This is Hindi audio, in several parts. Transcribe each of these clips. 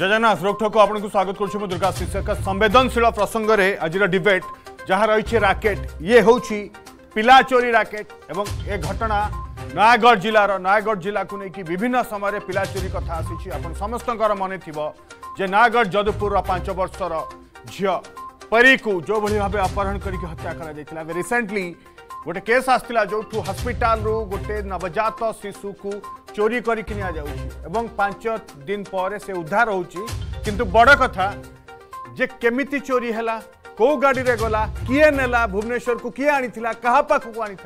जय अशोक ठक आपन को स्वागत कर दुर्गा शिक्षक एक संवेदनशील प्रसंग रे आजर डिबेट जहाँ रहिछे रैकेट ये हूँ पिला चोरी राकेट एवं ए घटना नयगढ़ जिला रो जिला को नेकी विभिन्न समय पिला चोरी कथा आसी आपन समस्तंकर मने थिबो जे नयागढ़ जदुपुर रो 5 वर्ष परी को जो भली भाबे अपहरण करके हत्या कर रिसेंटली गोटे केस आसतिला जोठू हॉस्पिटल गोटे नवजात शिशु को चोरी करके निच दिन पर से उधार किंतु बड़ कथा जे केमी चोरी है कौ गाड़ी गला किए ने भुवनेश्वर को किए आनी क्या पाखक आनी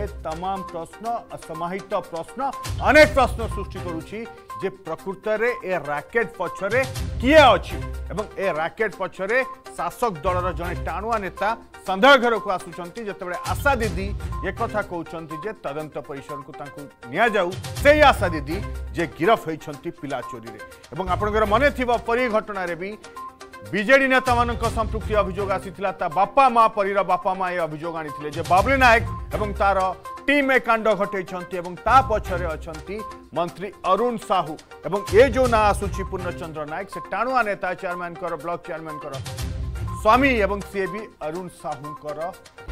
એ તમામ પ્રશ્ન અસમાહિત પ્રશ્ન અનેક પ્રશ્ન સૃષ્ટિ କରୁଛି ଯେ ପ୍ରକୃତରେ ଏ ରାକେଟ୍ ପଛରେ କିଏ ଅଛି ଏବଂ ଏ ରାକେଟ୍ ପଛରେ ଶାସକ ଦଳର ଜଣେ ଟାଣୁଆ ନେତା ସନ୍ଦେହ ଘେରକୁ ଆସୁଛନ୍ତି ଯେତେବେଳେ ଆଶା ଦିଦି ଏକଥା କହୁଛନ୍ତି ଯେ ତଦନ୍ତ ପରିସରକୁ ତାଙ୍କୁ ନିଆଯାଉ ସେଇ ଆଶା ଦିଦି ଯେ ଗିରଫ ହୋଇଛନ୍ତି ପିଲା ଚୋରିରେ ଏବଂ ଆପଣଙ୍କର ମନେ ଥିବ ପରି ଘଟଣାରେ ବି ବିଜେଡି ନେତାମାନଙ୍କ ସମ୍ପୃକ୍ତି ଅଭିଯୋଗ ଆସିଥିଲା ତା ବାପା ମା ପରୀର ବାପା ମା ଏ ଅଭିଯୋଗ ଆଣିଥିଲେ ଯେ ବାବୁଲି ନାୟକ ଏବଂ ତାର ଟିମ୍ ଏ କାଣ୍ଡ ଘଟେଇଛନ୍ତି ଏବଂ ତା ପଛରେ ଅଛନ୍ତି ମନ୍ତ୍ରୀ ଅରୁଣ ସାହୁ ଏବଂ ଏ ଯେଉଁ ନାଁ ଆସୁଛି ପୂର୍ଣ୍ଣଚନ୍ଦ୍ର ନାୟକ ସେ ଟାଣୁଆ ନେତା ଚେୟାରମ୍ୟାନଙ୍କର ବ୍ଲକ ଚେୟାରମ୍ୟାନଙ୍କର ସ୍ୱାମୀ ଏବଂ ସିଏ ବି ଅରୁଣ ସାହୁଙ୍କର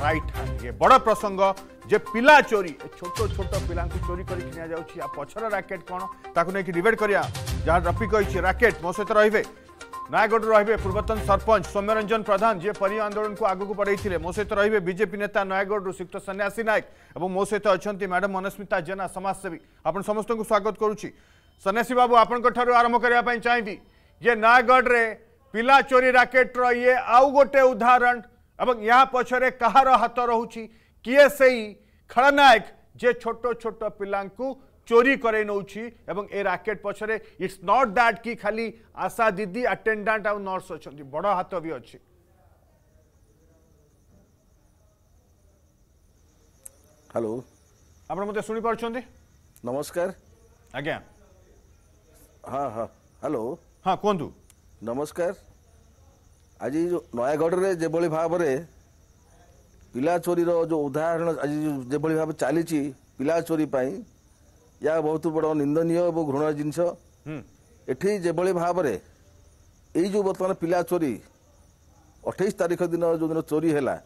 ରାଇଟ୍ ହ୍ୟାଣ୍ଡ ଇଏ ବଡ଼ ପ୍ରସଙ୍ଗ ଯେ ପିଲା ଚୋରି ଛୋଟ ଛୋଟ ପିଲାଙ୍କୁ ଚୋରି କରିକି ନିଆଯାଉଛି ଆ ପଛର ରାକେଟ୍ କ'ଣ ତାକୁ ନେଇକି ଡିବେଟ୍ କରିବା ଯାହା ରଫି କହିଛି ରାକେଟ୍ ମୋ ସହିତ ରହିବେ नयगढ़ रे पूर्वतन सरपंच सौम्यरंजन प्रधान जी पर आंदोलन को आगू बढ़ाई मो सहित रे बीजेपी नेता नयगढ़ सुक्त सन्यासी नायक और मो सहित अच्छा मैडम अनस्मिता जेना समाजसेवी आप समस्त को स्वागत करुच्ची सन्यासी बाबू आप आरंभ करने चाहिए ये नयागढ़ पिला चोरी राकेट ये आउ गोटे उदाहरण एवं यहाँ पक्ष कहार हाथ रोचे किए से खड़नायक जे छोट छोट पा চোরি করে নেছি এবং এ রাকেট পছরে ইটস নট দ্যাট কি খালি আশা দিদি আটেডাট আউ নর্স অনেক বড় হাত বি অছে হ্যালো আপনার মতো শুনে পাচ্ছেন নমস্কার আজ্ঞা হ্যাঁ হ্যাঁ হ্যালো হ্যাঁ কুহতু নমস্কার আজ নয়াগড়ে যেভাবে ভাবে পিলা চোরীর যে উদাহরণ আজ যেভাবে ভাবে চালিছি পিলা চোরী পাই या बहुत बड निन्द घृण जिनिस एभरि भावना बर्तमान पिला चोरी अठैस तारिख दिन जो दिन चोरी होला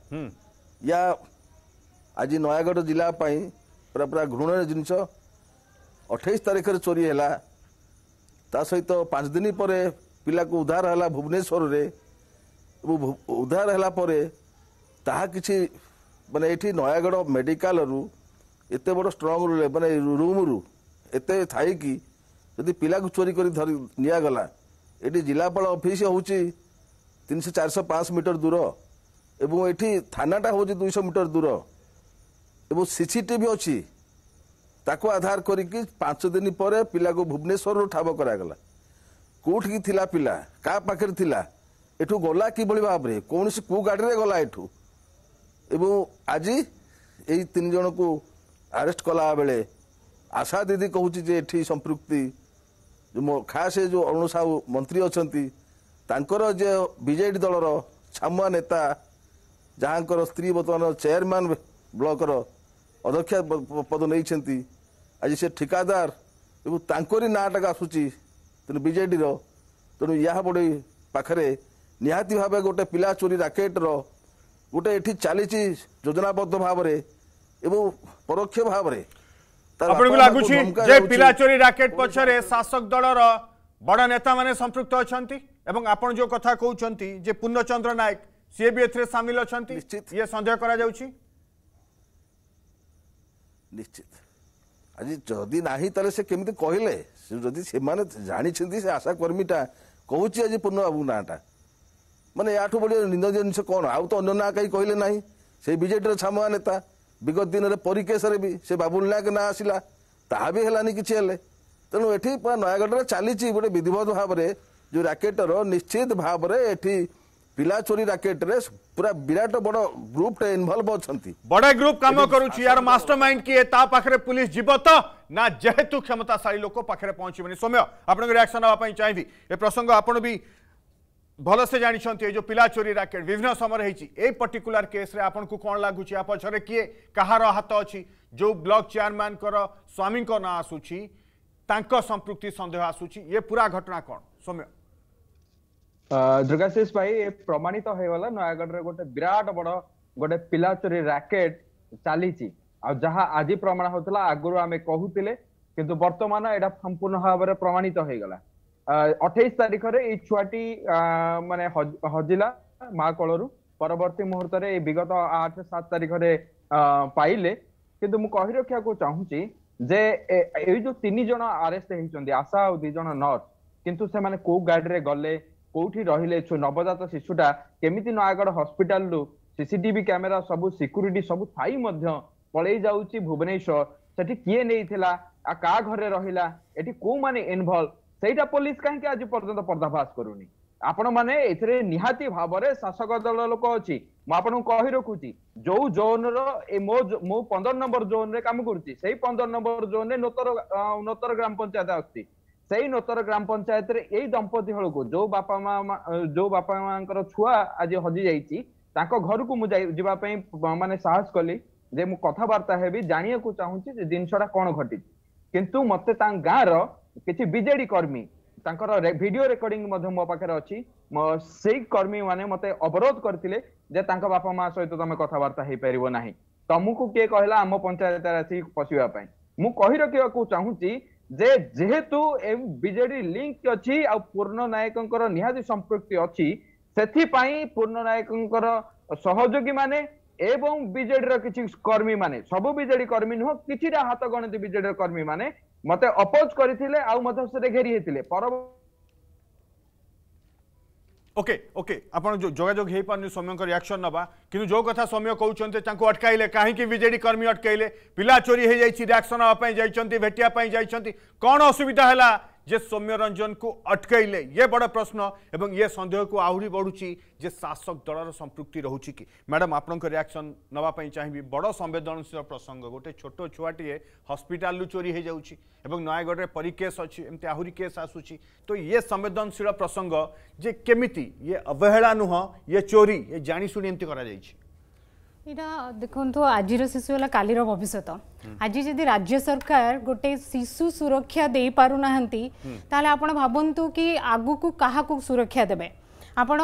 या आज नयगढ जा पूरा घृण जिनिस अठैस तारिख चोरी होला तासहित पाँच दिन पर पहिलाको उद्धार होला भुवनेसर उद्धार होलापि नयगढ मेडिकल ଏତେ ବଡ଼ ଷ୍ଟ୍ରଙ୍ଗ ରୁ ମାନେ ରୁମ୍ରୁ ଏତେ ଥାଇକି ଯଦି ପିଲାକୁ ଚୋରି କରି ଧରି ନିଆଗଲା ଏଠି ଜିଲ୍ଲାପାଳ ଅଫିସ୍ ହେଉଛି ତିନିଶହ ଚାରିଶହ ପାଞ୍ଚଶହ ମିଟର ଦୂର ଏବଂ ଏଠି ଥାନାଟା ହେଉଛି ଦୁଇଶହ ମିଟର ଦୂର ଏବଂ ସି ସି ଟିଭି ଅଛି ତାକୁ ଆଧାର କରିକି ପାଞ୍ଚ ଦିନ ପରେ ପିଲାକୁ ଭୁବନେଶ୍ୱରରୁ ଠାବ କରାଗଲା କେଉଁଠିକି ଥିଲା ପିଲା କାହା ପାଖରେ ଥିଲା ଏଠୁ ଗଲା କିଭଳି ଭାବରେ କୌଣସି କେଉଁ ଗାଡ଼ିରେ ଗଲା ଏଠୁ ଏବଂ ଆଜି ଏଇ ତିନି ଜଣକୁ ଆରେଷ୍ଟ କଲାବେଳେ ଆଶା ଦିଦି କହୁଛି ଯେ ଏଠି ସମ୍ପୃକ୍ତି ମୋ ଖାସ୍ ଏ ଯେଉଁ ଅରୁଣ ସାହୁ ମନ୍ତ୍ରୀ ଅଛନ୍ତି ତାଙ୍କର ଯେ ବିଜେଡ଼ି ଦଳର ଛାମୁଆ ନେତା ଯାହାଙ୍କର ସ୍ତ୍ରୀ ବର୍ତ୍ତମାନ ଚେୟାରମ୍ୟାନ୍ ବ୍ଲକର ଅଧ୍ୟକ୍ଷ ପଦ ନେଇଛନ୍ତି ଆଜି ସେ ଠିକାଦାର ଏବଂ ତାଙ୍କରି ନାଁଟାକୁ ଆସୁଛି ତେଣୁ ବିଜେଡ଼ିର ତେଣୁ ଏହା ବଡ଼ି ପାଖରେ ନିହାତି ଭାବେ ଗୋଟେ ପିଲା ଚୋରି ରାକେଟର ଗୋଟେ ଏଠି ଚାଲିଛି ଯୋଜନାବଦ୍ଧ ଭାବରେ ଏବଂ ପରୋକ୍ଷ ଭାବରେ ଆପଣଙ୍କୁ ଲାଗୁଛି ଯେ ପିଲାଚୋରି ରାକେଟ ପଛରେ ଶାସକ ଦଳର ବଡ଼ ନେତାମାନେ ସମ୍ପୃକ୍ତ ଅଛନ୍ତି ଏବଂ ଆପଣ ଯେଉଁ କଥା କହୁଛନ୍ତି ଯେ ପୂର୍ଣ୍ଣଚନ୍ଦ୍ର ନାୟକ ସିଏ ବି ଏଥିରେ ସାମିଲ ଅଛନ୍ତି ଇଏ ସନ୍ଦେହ କରାଯାଉଛି ନିଶ୍ଚିତ ଆଜି ଯଦି ନାହିଁ ତାହେଲେ ସେ କେମିତି କହିଲେ ଯଦି ସେମାନେ ଜାଣିଛନ୍ତି ସେ ଆଶାକର୍ମୀଟା କହୁଛି ଆଜି ପୂର୍ଣ୍ଣବାବୁ ନାଁଟା ମାନେ ୟାଠୁ ବଢ଼ିଆ ନିନ୍ଦନୀୟ ଜିନିଷ କ'ଣ ଆଉ ତ ଅନ୍ୟ ନାଁ କାହିଁ କହିଲେ ନାହିଁ ସେଇ ବିଜେଡ଼ିର ଛାମୁଆ ନେତା ବିଗତ ଦିନରେ ପରିକେଶରେ ବି ସେ ବାବୁଲ ନାୟକ ନାଁ ଆସିଲା ତାହା ବି ହେଲାନି କିଛି ହେଲେ ତେଣୁ ଏଠି ପୁରା ନୟାଗଡ଼ରେ ଚାଲିଛି ଗୋଟେ ବିଧିବଦ୍ଧ ଭାବରେ ଯେଉଁ ରାକେଟର ନିଶ୍ଚିତ ଭାବରେ ଏଠି ପିଲା ଚୋରି ରାକେଟରେ ପୁରା ବିରାଟ ବଡ଼ ଗ୍ରୁପଟେ ଇନଭଲ୍ଭ ଅଛନ୍ତି ବଡ଼ ଗ୍ରୁପ କାମ କରୁଛି ୟାର ମାଷ୍ଟର ମାଇଣ୍ଡ କିଏ ତା ପାଖରେ ପୁଲିସ ଯିବ ତ ନା ଯେହେତୁ କ୍ଷମତାଶାଳୀ ଲୋକ ପାଖରେ ପହଞ୍ଚିବନି ସୌମ୍ୟ ଆପଣଙ୍କ ରିଆକ୍ସନ ନେବା ପାଇଁ ଚାହିଁବି ଏ ପ୍ରସଙ୍ଗ ଆପଣ ବି भलसे जानते ये जो पिला चोरी राकेट विभिन्न समय होती ए पर्टिकुला केस्रे कौन लगुच या किए कहार हाथ अच्छी जो ब्लक चेयरमैन स्वामी ना आसूची संप्रति सन्देह आसूरी ये पूरा घटना कौन सौम्य दुर्गाशीष भाई प्रमाणित तो होगला नयागढ़ गोटे विराट बड़ गोटे पिला चोरी राकेट चली आज प्रमाण होता आगुरी आम कहते कि बर्तमान यहाँ संपूर्ण भाव में प्रमाणित तो होगला ଅଠେଇଶ ତାରିଖରେ ଏଇ ଛୁଆଟି ମାନେ ହଜିଲା ମା କୋଳରୁ ପରବର୍ତ୍ତୀ ମୁହୂର୍ତ୍ତରେ ଏଇ ବିଗତ ଆଠ ସାତ ତାରିଖରେ ପାଇଲେ କିନ୍ତୁ ମୁଁ କହି ରଖିବାକୁ ଚାହୁଁଛି ଯେ ଏଇ ଯୋଉ ତିନି ଜଣ ଆରେଷ୍ଟ ହେଇଛନ୍ତି ଆଶା ଆଉ ଦି ଜଣ ନର୍ସ କିନ୍ତୁ ସେମାନେ କୋଉ ଗାଡିରେ ଗଲେ କୋଉଠି ରହିଲେ ନବଜାତ ଶିଶୁଟା କେମିତି ନୟାଗଡ଼ ହସ୍ପିଟାଲରୁ ସିସିଟିଭି କ୍ୟାମେରା ସବୁ ସିକ୍ୟୁରିଟି ସବୁ ଥାଇ ମଧ୍ୟ ପଳେଇ ଯାଉଛି ଭୁବନେଶ୍ୱର ସେଠି କିଏ ନେଇଥିଲା ଆଉ କାହା ଘରେ ରହିଲା ଏଠି କୋଉମାନେ ଇନଭଲ୍ଭ ସେଇଟା ପୋଲିସ କାହିଁକି ଆଜି ପର୍ଯ୍ୟନ୍ତ ପର୍ଦ୍ଦାଫାଶ କରୁନି ଆପଣମାନେ ଏଥିରେ ନିହାତି ଭାବରେ ଶାସକ ଦଳ ଲୋକ ଅଛି ମୁଁ ଆପଣଙ୍କୁ କହି ରଖୁଛି ଯୋଉ ଜୋନର ଏ ମୋ ମୁଁ ପନ୍ଦର ନମ୍ବର ଜୋନରେ କାମ କରୁଛି ସେଇ ପନ୍ଦର ନମ୍ବର ଜୋନରେ ନୋତର ନୋତର ଗ୍ରାମ ପଞ୍ଚାୟତ ଆସୁଛି ସେଇ ନୋତର ଗ୍ରାମ ପଞ୍ଚାୟତରେ ଏଇ ଦମ୍ପତି ହଳକୁ ଯୋଉ ବାପା ମା ଯୋଉ ବାପା ମାଙ୍କର ଛୁଆ ଆଜି ହଜି ଯାଇଛି ତାଙ୍କ ଘରକୁ ମୁଁ ଯିବା ପାଇଁ ମାନେ ସାହସ କଲି ଯେ ମୁଁ କଥାବାର୍ତ୍ତା ହେବି ଜାଣିବାକୁ ଚାହୁଁଛି ଯେ ଜିନିଷଟା କଣ ଘଟିଛି କିନ୍ତୁ ମତେ ତାଙ୍କ ଗାଁର କିଛି ବିଜେଡି କର୍ମୀ ତାଙ୍କର ଭିଡିଓ ରେକର୍ଡିଂ ମଧ୍ୟ ମୋ ପାଖରେ ଅଛି ସେଇ କର୍ମୀ ମାନେ ମତେ ଅବରୋଧ କରିଥିଲେ ଯେ ତାଙ୍କ ବାପା ମା ସହିତ ତମେ କଥାବାର୍ତ୍ତା ହେଇପାରିବ ନାହିଁ ତମକୁ କିଏ କହିଲା ଆମ ପଞ୍ଚାୟତରେ ଆସିକି ପଶିବା ପାଇଁ ମୁଁ କହି ରଖିବାକୁ ଚାହୁଁଛି ଯେ ଯେହେତୁ ବିଜେଡି ଲିଙ୍କ ଅଛି ଆଉ ପୂର୍ଣ୍ଣ ନାୟକଙ୍କର ନିହାତି ସମ୍ପୃକ୍ତି ଅଛି ସେଥିପାଇଁ ପୂର୍ଣ୍ଣ ନାୟକଙ୍କର ସହଯୋଗୀ ମାନେ ଏବଂ ବିଜେଡିର କିଛି କର୍ମୀ ମାନେ ସବୁ ବିଜେଡି କର୍ମୀ ନୁହଁ କିଛିଟା ହାତ ଗଣତି ବିଜେଡିର କର୍ମୀ ମାନେ मत अपोज कर घेरी ओके ओके आपजोग सौम्य रियाक्शन ना कि जो कथा सौम्य कहते अटकाले कहीं विजेडी कर्मी अटकाले पिला चोरी होक्शन हो जाती भेटापी जा कौन असुविधा है जे सौम्य रंजन को अटकैले ये बड़ प्रश्न एवं ये सन्देह को आहरी बढ़ुची जे शासक दल संपृक्ति रोचे कि मैडम आपण रियाक्शन नापी चाहिए बड़ संवेदनशील प्रसंग गोटे छोट छुआटे हस्पिटाल चोरी हो जाए और नयगढ़ परी केस अच्छी एमती आहरी केस आसूसी तो ये संवेदनशील प्रसंग जे केमी ये अवहेला नुह ये चोरी ये जाशुणी एमती कर ଏଇଟା ଦେଖନ୍ତୁ ଆଜିର ଶିଶୁ ହେଲା କାଲିର ଭବିଷ୍ୟତ ଆଜି ଯଦି ରାଜ୍ୟ ସରକାର ଗୋଟେ ଶିଶୁ ସୁରକ୍ଷା ଦେଇପାରୁନାହାନ୍ତି ତାହେଲେ ଆପଣ ଭାବନ୍ତୁ କି ଆଗକୁ କାହାକୁ ସୁରକ୍ଷା ଦେବେ ଆପଣ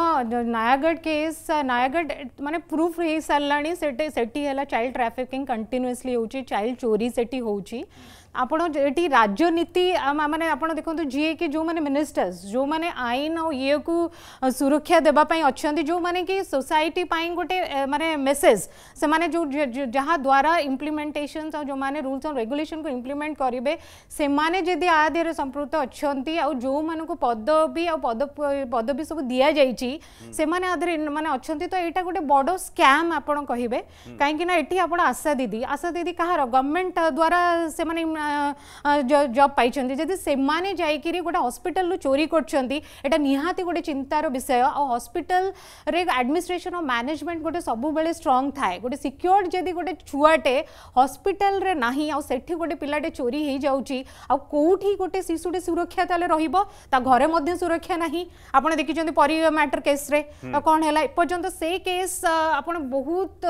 ନୟାଗଡ଼ କେସ୍ ନୟାଗଡ଼ ମାନେ ପ୍ରୁଫ୍ ହେଇସାରିଲାଣି ସେଠି ସେଠି ହେଲା ଚାଇଲ୍ଡ ଟ୍ରାଫିକିଂ କଣ୍ଟିନ୍ୟୁଅସ୍ଲି ହେଉଛି ଚାଇଲ୍ଡ ଚୋରି ସେଠି ହେଉଛି ଆପଣ ଏଠି ରାଜନୀତି ମାନେ ଆପଣ ଦେଖନ୍ତୁ ଯିଏକି ଯେଉଁମାନେ ମିନିଷ୍ଟର୍ସ ଯେଉଁମାନେ ଆଇନ ଆଉ ଇଏକୁ ସୁରକ୍ଷା ଦେବା ପାଇଁ ଅଛନ୍ତି ଯେଉଁମାନେ କି ସୋସାଇଟି ପାଇଁ ଗୋଟେ ମାନେ ମେସେଜ ସେମାନେ ଯେଉଁ ଯାହା ଦ୍ୱାରା ଇମ୍ପ୍ଲିମେଣ୍ଟେସନ୍ସ ଆଉ ଯେଉଁମାନେ ରୁଲ୍ସ ଆଣ୍ଡ ରେଗୁଲେସନ୍କୁ ଇମ୍ପ୍ଲିମେଣ୍ଟ କରିବେ ସେମାନେ ଯଦି ଆ ଦେହରେ ସମ୍ପୃକ୍ତ ଅଛନ୍ତି ଆଉ ଯେଉଁମାନଙ୍କୁ ପଦବୀ ଆଉ ପଦ ପଦବୀ ସବୁ ଦିଆଯାଇଛି ସେମାନେ ଆ ଦେହରେ ମାନେ ଅଛନ୍ତି ତ ଏଇଟା ଗୋଟେ ବଡ଼ ସ୍କାମ୍ ଆପଣ କହିବେ କାହିଁକିନା ଏଠି ଆପଣ ଆଶା ଦିଦି ଆଶା ଦିଦି କାହାର ଗଭର୍ଣ୍ଣମେଣ୍ଟ ଦ୍ୱାରା ସେମାନେ जब पाई जदि से गोटे हस्पिटाल चोरी करा गोटे चिंतार विषय आ हस्पिटाल आडमिनिस्ट्रेसन और मैनेजमेंट गोटे सब स्ट्रंग थाए गोटे सिक्योर्ड जदि गोटे छुआटे हस्पिटाल ना आठी गोटे पिलाटे चोरी हो जाऊँगी गोटे शिशुटे सुरक्षा तेल रा घरे सुरक्षा ना आप देखते पर मैटर केस्रे कौन है एपर्तंत से केस आप बहुत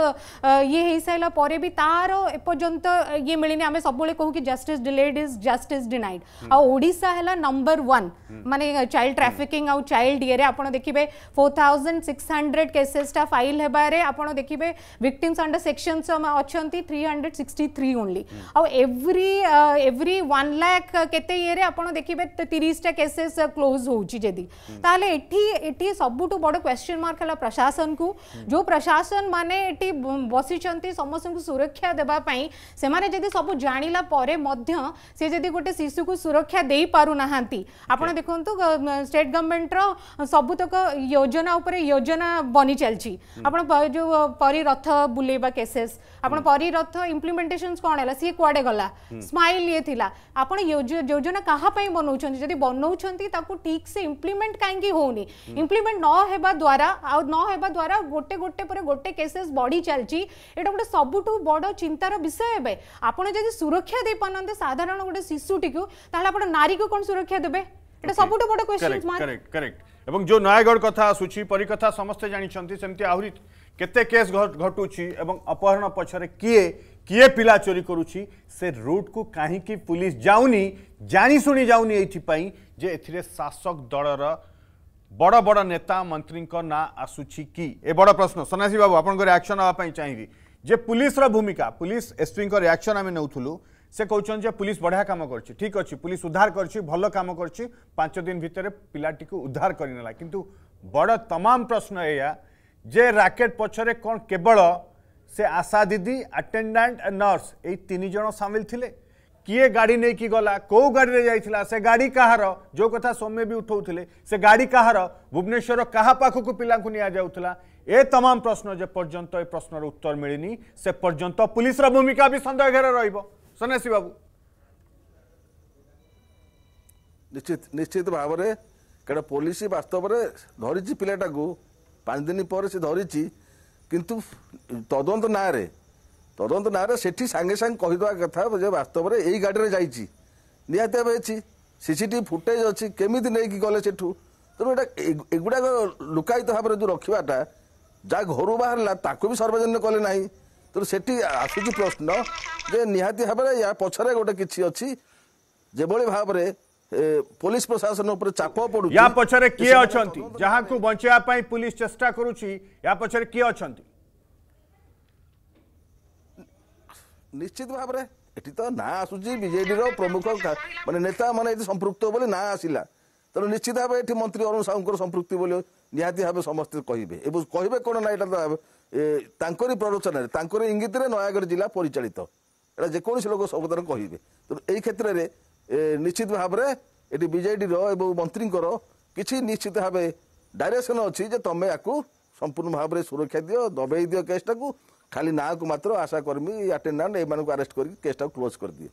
ये हो भी तार एपर्तंत ये मिलनी आम सब कहू कि justice delayed is justice denied आडा है नंबर वन मानने चाइल्ड ट्राफिकिंग आउ चाइल्ड ये आपड़ देखिए फोर थाउजेंड सिक्स हंड्रेड केसेसटा बारे होबार आपड़ देखिए विक्टिम्स अंडर सेक्शन अच्छा three hundred sixty three only आउ एव्री एव्री वन लाख के ये आपड़ देखिए तीसटा केसेस क्लोज होदी सब सबुठ बड़ क्वेश्चन मार्क है प्रशासन को जो प्रशासन माने बसी समस्त सुरक्षा देवाई से सब जाणिला ମଧ୍ୟ ସେ ଯଦି ଗୋଟେ ଶିଶୁକୁ ସୁରକ୍ଷା ଦେଇପାରୁନାହାନ୍ତି ଆପଣ ଦେଖନ୍ତୁ ଷ୍ଟେଟ୍ ଗଭର୍ଣ୍ଣମେଣ୍ଟର ସବୁତକ ଯୋଜନା ଉପରେ ଯୋଜନା ବନି ଚାଲିଛି ଆପଣ ଯେଉଁ ପରିରଥ ବୁଲେଇବା କେସେସ୍ ଆପଣ ପରିରଥ ଇମ୍ପ୍ଲିମେଣ୍ଟେସନ୍ କ'ଣ ହେଲା ସିଏ କୁଆଡ଼େ ଗଲା ସ୍ମାଇଲ୍ ଇଏ ଥିଲା ଆପଣ ଯୋଜନା କାହା ପାଇଁ ବନାଉଛନ୍ତି ଯଦି ବନାଉଛନ୍ତି ତାକୁ ଠିକ୍ ସେ ଇମ୍ପ୍ଲିମେଣ୍ଟ କାହିଁକି ହେଉନି ଇମ୍ପ୍ଲିମେଣ୍ଟ ନ ହେବା ଦ୍ୱାରା ଆଉ ନ ହେବା ଦ୍ୱାରା ଗୋଟେ ଗୋଟେ ପରେ ଗୋଟେ କେସେସ୍ ବଢ଼ି ଚାଲିଛି ଏଇଟା ଗୋଟେ ସବୁଠୁ ବଡ଼ ଚିନ୍ତାର ବିଷୟ ଏବେ ଆପଣ ଯଦି ସୁରକ୍ଷା ଦେଇପାରୁନାହାନ୍ତି କରୁଛନ୍ତି ସାଧାରଣ ଗୋଟେ ଶିଶୁଟିକୁ ତାହେଲେ ଆପଣ ନାରୀକୁ କ'ଣ ସୁରକ୍ଷା ଦେବେ ଏଇଟା ସବୁଠୁ ବଡ଼ କ୍ୱେଶ୍ଚନ୍ ମାର୍କ କରେକ୍ଟ କରେକ୍ଟ ଏବଂ ଯେଉଁ ନୟାଗଡ଼ କଥା ଆସୁଛି ପରିକଥା ସମସ୍ତେ ଜାଣିଛନ୍ତି ସେମିତି ଆହୁରି କେତେ କେସ୍ ଘଟୁଛି ଏବଂ ଅପହରଣ ପଛରେ କିଏ କିଏ ପିଲା ଚୋରି କରୁଛି ସେ ରୁଟ୍କୁ କାହିଁକି ପୁଲିସ୍ ଯାଉନି ଜାଣିଶୁଣି ଯାଉନି ଏଇଥିପାଇଁ ଯେ ଏଥିରେ ଶାସକ ଦଳର ବଡ଼ ବଡ଼ ନେତା ମନ୍ତ୍ରୀଙ୍କ ନାଁ ଆସୁଛି କି ଏ ବଡ଼ ପ୍ରଶ୍ନ ସନ୍ୟାସୀ ବାବୁ ଆପଣଙ୍କ ରିଆକ୍ସନ୍ ହେବା ପାଇଁ ଚାହିଁବି ଯେ ପୁଲିସର ଭୂମିକା ପୁଲିସ ଏସ୍ପିଙ୍କ ରିଆକ୍ସନ୍ ଆମେ ନେଉଥିଲୁ সে কৌন যে পুলিশ বঢ়িয়া কাম করছে ঠিক অছি পুলিশ উদ্ধার করছে ভালো কাম করছে পাঁচ দিন ভিতরে পিলাটি উদ্ধার করে নেলা কিন্তু বড় তমাম প্রশ্ন এয়া যে রাকেট পছরে কোণ কেবল সে আশা দিদি আটেন্ডাট নর্স এই তিনজন সামিল লে কিয়ে গাড়ি নেইকি গলা কেউ গাড়ি যাই সে গাড়ি কাহার যে কথা সৌম্য বি উঠাউলে সে গাড়ি কাহার ভুবনেশ্বর কাহা পাখক পিলাঙ্কু নিয়া যাওয়া এ তমাম প্রশ্ন যে পর্যন্ত এ প্রশ্নর উত্তর মিলিনি সে পর্যন্ত পুলিশর ভূমিকা বি সন্দেহ ঘেরে রহব সন্ন্যাসী বাবু নিশ্চিত নিশ্চিত ভাবে কেটা পুলিশ বাস্তবরে ধরিছি পিলাটাকে পাঁচ দিন পরে সে ধরিছি কিন্তু তদন্ত নাঁরে তদন্ত নাঁরে সেটি সাঙ্গে সাঙ্গে কহিদেওয়া কথা যে বাস্তবরে এই গাড়ি যাইছি নিহতি ভাবে হয়েছি সিসিটি ফুটেজ অছি কেমিতি নেইকি গলে সেঠু তেমন এটা এগুড়াক লুকায়িত ভাবে যে রক্ষাটা যা ঘর বাহারা তাকে বি সর্বজনীন কলে না ତେଣୁ ସେଠି ଆସୁଛି ପ୍ରଶ୍ନ ଯେ ନିହାତି ଭାବରେ ୟା ପଛରେ ଗୋଟେ କିଛି ଅଛି ଯେଭଳି ଭାବରେ ପୋଲିସ ପ୍ରଶାସନ ଉପରେ ଚାପ ପଡୁଛି ୟା ପଛରେ କିଏ ଅଛନ୍ତି ଯାହାକୁ ବଞ୍ଚାଇବା ପାଇଁ ପୋଲିସ ଚେଷ୍ଟା କରୁଛି ୟା ପଛରେ କିଏ ଅଛନ୍ତି ନିଶ୍ଚିତ ଭାବରେ ଏଠି ତ ନାଁ ଆସୁଛି ବିଜେଡିର ପ୍ରମୁଖ ମାନେ ନେତାମାନେ ଏଠି ସମ୍ପୃକ୍ତ ବୋଲି ନାଁ ଆସିଲା ତେଣୁ ନିଶ୍ଚିତ ଭାବେ ଏଠି ମନ୍ତ୍ରୀ ଅରୁଣ ସାହୁଙ୍କର ସମ୍ପୃକ୍ତି ବୋଲି ନିହାତି ଭାବେ ସମସ୍ତେ କହିବେ ଏବଂ କହିବେ କ'ଣ ନା ଏଇଟା ତ ତାଙ୍କରି ପ୍ରରୋଚନାରେ ତାଙ୍କରି ଇଙ୍ଗିତରେ ନୟାଗଡ଼ ଜିଲ୍ଲା ପରିଚାଳିତ ଏଇଟା ଯେକୌଣସି ଲୋକ ସବୁଦାର କହିବେ ତେଣୁ ଏହି କ୍ଷେତ୍ରରେ ନିଶ୍ଚିତ ଭାବରେ ଏଠି ବିଜେଡ଼ିର ଏବଂ ମନ୍ତ୍ରୀଙ୍କର କିଛି ନିଶ୍ଚିତ ଭାବେ ଡାଇରେକ୍ସନ୍ ଅଛି ଯେ ତମେ ୟାକୁ ସମ୍ପୂର୍ଣ୍ଣ ଭାବରେ ସୁରକ୍ଷା ଦିଅ ଦବେଇ ଦିଅ କେସ୍ଟାକୁ ଖାଲି ନାଁକୁ ମାତ୍ର ଆଶାକର୍ମୀ ଆଟେଣ୍ଡାଣ୍ଟ ଏମାନଙ୍କୁ ଆରେଷ୍ଟ କରିକି କେସ୍ଟାକୁ କ୍ଲୋଜ୍ କରିଦିଏ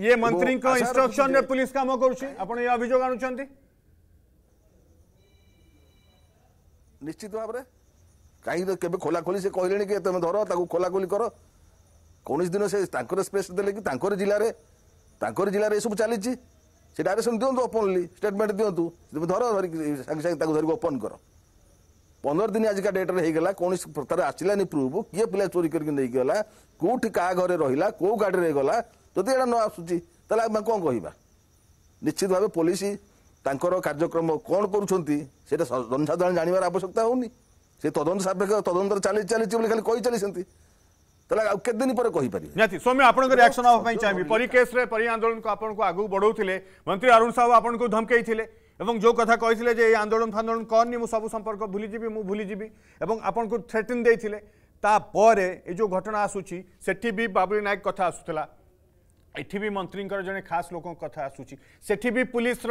ଇଏ ମନ୍ତ୍ରୀଙ୍କ ଇନଷ୍ଟ୍ରକ୍ସନରେ ପୁଲିସ କାମ କରୁଛି ଆପଣ ଏ ଅଭିଯୋଗ ଆଣୁଛନ୍ତି ନିଶ୍ଚିତ ଭାବରେ କାହିଁକି କେବେ ଖୋଲାଖୋଲି ସେ କହିଲେଣି କି ତୁମେ ଧର ତାକୁ ଖୋଲାଖୋଲି କର କୌଣସି ଦିନ ସେ ତାଙ୍କର ସ୍ପେସ୍ ଦେଲେ କି ତାଙ୍କର ଜିଲ୍ଲାରେ ତାଙ୍କର ଜିଲ୍ଲାରେ ଏସବୁ ଚାଲିଛି ସେ ଡାଇରେକ୍ସନ୍ ଦିଅନ୍ତୁ ଓପନ୍ଲି ଷ୍ଟେଟମେଣ୍ଟ ଦିଅନ୍ତୁ ତୁମେ ଧର ଧରିକି ସାଙ୍ଗେ ସାଙ୍ଗେ ତାକୁ ଧରିକି ଓପନ୍ କର ପନ୍ଦର ଦିନ ଆଜିକା ଡେଟ୍ରେ ହେଇଗଲା କୌଣସି ତା'ର ଆସିଲାନି ପ୍ରୁଫ୍ କିଏ ପିଲା ଚୋରି କରିକି ନେଇକି ଗଲା କେଉଁଠି କାହା ଘରେ ରହିଲା କେଉଁ ଗାଡ଼ିରେ ଗଲା ଯଦି ଏଇଟା ନ ଆସୁଛି ତାହେଲେ ଆମେ କ'ଣ କହିବା ନିଶ୍ଚିତ ଭାବେ ପୋଲିସ ତାଙ୍କର କାର୍ଯ୍ୟକ୍ରମ କ'ଣ କରୁଛନ୍ତି ସେଇଟା ଜନସାଧାରଣ ଜାଣିବାର ଆବଶ୍ୟକତା ହେଉନି से तदंत सापेक्ष तदंतर चली चली खाली कही चलते सौम्य चाहिए परी आंदोलन को आपको मंत्री अरुण साहू आपको धमकई थे जो आंदोलन फांदोलन करनी मुझ सब संपर्क भूली जी मुझ भूली जी आपको घटना आसूसी से बाबुली नायक कथ आसूला ये मंत्री जन खास लोक कथ आसूसी से पुलिस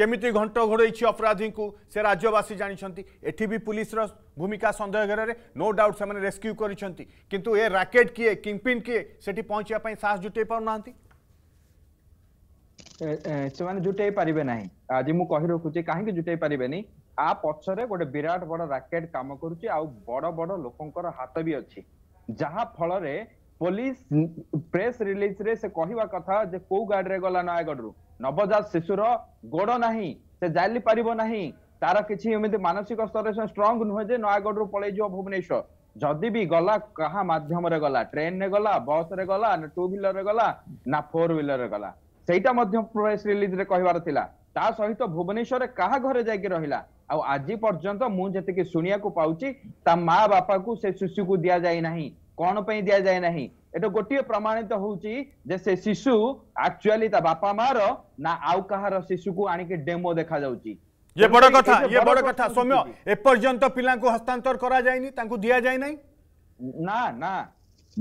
কেমিতি ঘণ্ট ঘোড়াইছি অপরাধীকে সে রাজ্যবাসী জাঁচান এটি বি পুলিশর ভূমিকা সন্দেহ ঘেরের নো ডাউট সে রেস্ক্যু করেছেন কিন্তু এ রাকেট কিয়ে কিংপিন কিয়ে সেটি পৌঁছার সাহস জুটাই পার না ସେମାନେ ଜୁଟେଇ ପାରିବେ ନାହିଁ ଆଜି ମୁଁ କହି ରଖୁଛି କାହିଁକି ଜୁଟେଇ ପାରିବେନି ଆ ପଛରେ ଗୋଟେ ବିରାଟ ବଡ ରାକେଟ କାମ କରୁଛି ଆଉ ବଡ ବଡ ଲୋକଙ୍କର ହାତ ବି ଅଛି ଯାହା ଫଳରେ ପୋଲିସ ପ୍ରେସ ରିଲିଜରେ ସେ କହିବା କଥା ଯେ କୋଉ ଗାଡିରେ ଗଲା ନୟାଗଡରୁ ନବଜାତ ଶିଶୁର ଗୋଡ ନାହିଁ ସେ ଚାଲି ପାରିବ ନାହିଁ ତାର କିଛି ଏମିତି ମାନସିକ ସ୍ତରରେ ସେ ଷ୍ଟ୍ରଙ୍ଗ ନୁହେଁ ଯେ ନୟାଗଡରୁ ପଳେଇଯିବ ଭୁବନେଶ୍ୱର ଯଦି ବି ଗଲା କାହା ମାଧ୍ୟମରେ ଗଲା ଟ୍ରେନରେ ଗଲା ବସରେ ଗଲା ନା ଟୁ ହ୍ୱିଲରରେ ଗଲା ନା ଫୋର ହ୍ୱିଲରରେ ଗଲା ସେଇଟା ମଧ୍ୟ ପ୍ରେସ୍ ରିଲିଜରେ କହିବାର ଥିଲା ତା ସହିତ ଭୁବନେଶ୍ୱରରେ କାହା ଘରେ ଯାଇକି ରହିଲା ଆଉ ଆଜି ପର୍ଯ୍ୟନ୍ତ ମୁଁ ଯେତିକି ଶୁଣିବାକୁ ପାଉଛି ତା ମା ବାପାକୁ ସେ ଶିଶୁକୁ ଦିଆଯାଇ ନାହିଁ କଣ ପାଇଁ ଦିଆଯାଏ ନାହିଁ ଏଟା ଗୋଟିଏ ପ୍ରମାଣିତ ହଉଛି ଯେ ସେ ଶିଶୁ ଆକ୍ଚୁଆଲି ତା ବାପା ମାର ନା ଆଉ କାହାର ଶିଶୁକୁ ଆଣିକି ଡେମୋ ଦେଖାଯାଉଛି ଇଏ ବଡ଼ କଥା ଇଏ ବଡ଼ କଥା ସୌମ୍ୟ ଏପର୍ଯ୍ୟନ୍ତ ପିଲାଙ୍କୁ ହସ୍ତାନ୍ତର କରାଯାଇନି ତାଙ୍କୁ ଦିଆଯାଇ ନାହିଁ ନା ନା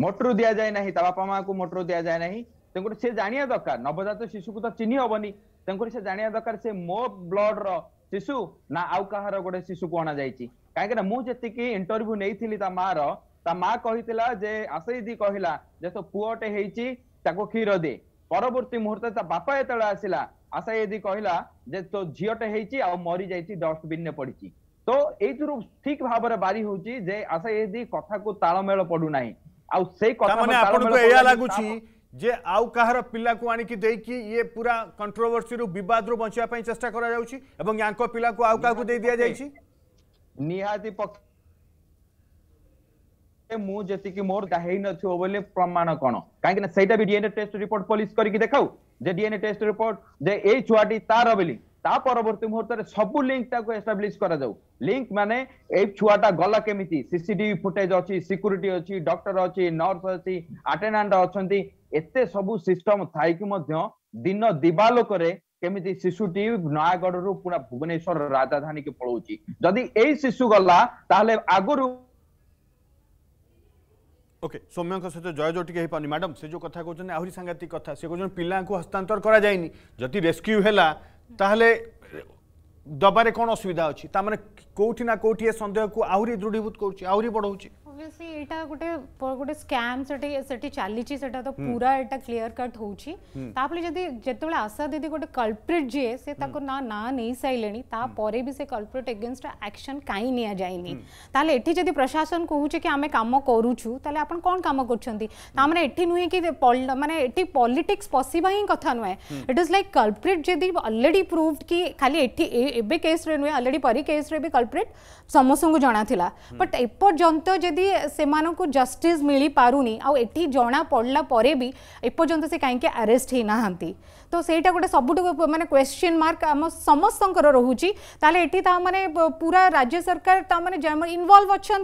ମୋଟରୁ ଦିଆଯାଇ ନାହିଁ ତା ବାପା ମାଆଙ୍କୁ ମୋଟରୁ ଦିଆଯାଏ ନାହିଁ ତେଣୁକରି ସେ ଜାଣିବା ଦରକାର ନବଜାତ ଶିଶୁକୁ ତ ଚିହ୍ନି ହବନି ତେଣୁକରି ସେ ଜାଣିବା ଦରକାର ସେ ମୋ ବ୍ଲଡର ଶିଶୁ ନା ଆଉ କାହାର ଗୋଟେ ଶିଶୁକୁ ଅଣାଯାଇଛି କାହିଁକି ନା ମୁଁ ଯେତିକି ଇଣ୍ଟରଭ୍ୟୁ ନେଇଥିଲି ତା ମାଆର ତା ମା କହିଥିଲା ଯେ ଆସେଇଦି କହିଲା ଯେ ତୋ ପୁଅଟେ ହେଇଛି ତାକୁ କ୍ଷୀର ଦେ ପରବର୍ତ୍ତୀ ମୁହୂର୍ତ୍ତରେ ତା ବାପା ଯେତେବେଳେ ଆସିଲା ଆଶାଏଦି କହିଲା ଯେ ତୋ ଝିଅଟେ ହେଇଛି ଆଉ ମରିଯାଇଛି ଡଷ୍ଟବିନରେ ପଡିଛି ତ ଏଇଥିରୁ ଠିକ ଭାବରେ ବାରି ହଉଛି ଯେ ଆଶାଏଦି କଥାକୁ ତାଳମେଳ ପଡୁନାହିଁ ଆଉ ସେଇ କଥା ଆପଣଙ୍କୁ ଏହା ଲାଗୁଛି ଯେ ଆଉ କାହାର ପିଲାକୁ ଆଣିକି ଦେଇକି ଇଏ ପୁରା କଣ୍ଟ୍ରୋଭର୍ସିରୁ ବିବାଦରୁ ବଞ୍ଚିବା ପାଇଁ ଚେଷ୍ଟା କରାଯାଉଛି ଏବଂ ୟାଙ୍କ ପିଲାକୁ ଆଉ କାହାକୁ ଦେଇ ଦିଆଯାଇଛି ନିହାତି ପକ୍ଷ ମୁଁ ଯେତିକି ମୋର ହେଇନଥିବ ବୋଲି ପ୍ରମାଣ କ'ଣ କାହିଁକି ନା ସେଇଟା ବି ଡିଏନଏ ଟେଷ୍ଟ ରିପୋର୍ଟ ପୋଲିସ କରିକି ଦେଖାଉ ଯେ ଡିଏନଏ ଟେଷ୍ଟ ରିପୋର୍ଟ ଯେ ଏଇ ଛୁଆଟି ତାର ବୋଲି ତା ପରବର୍ତ୍ତୀ ମୁହୂର୍ତ୍ତରେ ସବୁ ଲିଙ୍କ ତାକୁ ଏଷ୍ଟାବ୍ଲିଶ କରାଯାଉ ଲିଙ୍କ ମାନେ ଏଇ ଛୁଆଟା ଗଲା କେମିତି ସିସିଟିଭି ଫୁଟେଜ ଅଛି ସିକ୍ୟୁରିଟି ଅଛି ଡକ୍ଟର ଅଛି ନର୍ସ ଅଛି ଆଟେଣ୍ଡାଣ୍ଟ ଅଛନ୍ତି ଏତେ ସବୁ ସିଷ୍ଟମ ଥାଇକି ମଧ୍ୟ ଦିନ ଦିବାଲୋକରେ କେମିତି ଶିଶୁଟି ନୟାଗଡ଼ରୁ ପୁରା ଭୁବନେଶ୍ୱର ରାଜଧାନୀକି ପଳଉଛି ଯଦି ଏଇ ଶିଶୁ ଗଲା ତାହେଲେ ଆଗରୁ ओके सौम्यंक सहित जय जो टी पार मैडम से जो कथ कौन आहरी सांघातिक कथ से कहते पिला हस्तांतर करदी रेस्क्यू है तेल दबारे कौन असुविधा अच्छी तमें कौटिना कौटी ए सन्देह को आहरी दृढ़ीभूत करुच्ची आहरी बढ़ाऊँ ऑब्वियसली एटा गुटे गुटे स्कैम सेठी सेठी चली छि सेटा तो हम्म. पूरा एटा क्लियर कट हो छि तापले जदी जेतेबे आशा दीदी गुटे कल्प्रिट जे से ताको हम्म. ना ना नै साइलेनी ता हम्म. परे भी से कल्प्रिट अगेंस्ट एक्शन काई निया जाईनी ताले एठी जदी प्रशासन कहू छि कि आमे काम करू छु ताले आपन कोन काम करछंती ता माने एठी नुए कि माने एठी पॉलिटिक्स पसिबा ही कथा नुए इट इज लाइक कल्प्रिट जदी ऑलरेडी प्रूव्ड कि खाली एठी एबे केस रे नुए ऑलरेडी परी केस रे भी कल्प्रिट समस्त को जाना बट एपर जंत ସେମାନଙ୍କୁ ଜଷ୍ଟିସ୍ ମିଳିପାରୁନି ଆଉ ଏଠି ଜଣା ପଡ଼ିଲା ପରେ ବି ଏପର୍ଯ୍ୟନ୍ତ ସେ କାହିଁକି ଆରେଷ୍ଟ ହେଇନାହାନ୍ତି तो सहीटा गोटे सब मानते क्वेश्चन मार्क आम समस्त रोचे तेल ये मैंने पूरा राज्य सरकार इनवल्व अच्छा